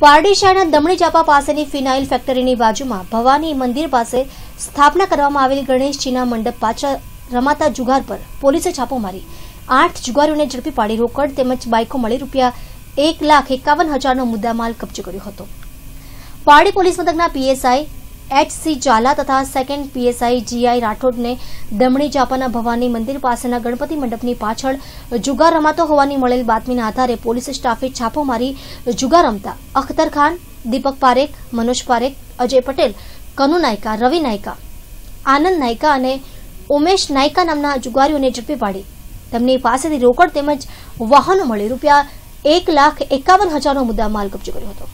પારડીશાના દમણી ચાપા પાસેની ફિનાઇલ ફેક્ટરીની બાજુમાં ભવાની મંદિર પાસે સ્થાપના કરવામાં આવેલી ગણેશજીના મંડપ પાછા રમાતા જુગાર પર પોલીસે છાપો મારી આઠ જુગારીઓને ઝડપી પાડી રોકડ તેમજ બાઇકો મળી રૂપિયા એક લાખ એકાવન હજારનો મુદ્દામાલ કબજે કર્યો હતો પારડી પોલીસ મથકના પીએસઆઈ એચસી ઝાલા તથા સેકન્ડ પીએસઆઈ જીઆઈ રાઠોડને દમણી જાપાના ભવાની મંદિર પાસેના ગણપતિ મંડપની પાછળ જુગાર રમાતો હોવાની મળેલ બાતમીના આધારે પોલીસ સ્ટાફે છાપો મારી જુગાર રમતા અખ્તર ખાન દીપક પારેખ મનોજ પારેખ અજય પટેલ કનુ નાયકા રવિ નાયકા આનંદ નાયકા અને ઉમેશ નાયકા નામના જુગારીઓને ઝડપી પાડી તેમની પાસેથી રોકડ તેમજ વાહનો મળી રૂપિયા એક લાખ એકાવન હજારનો મુદ્દામાલ કબજો કર્યો હતો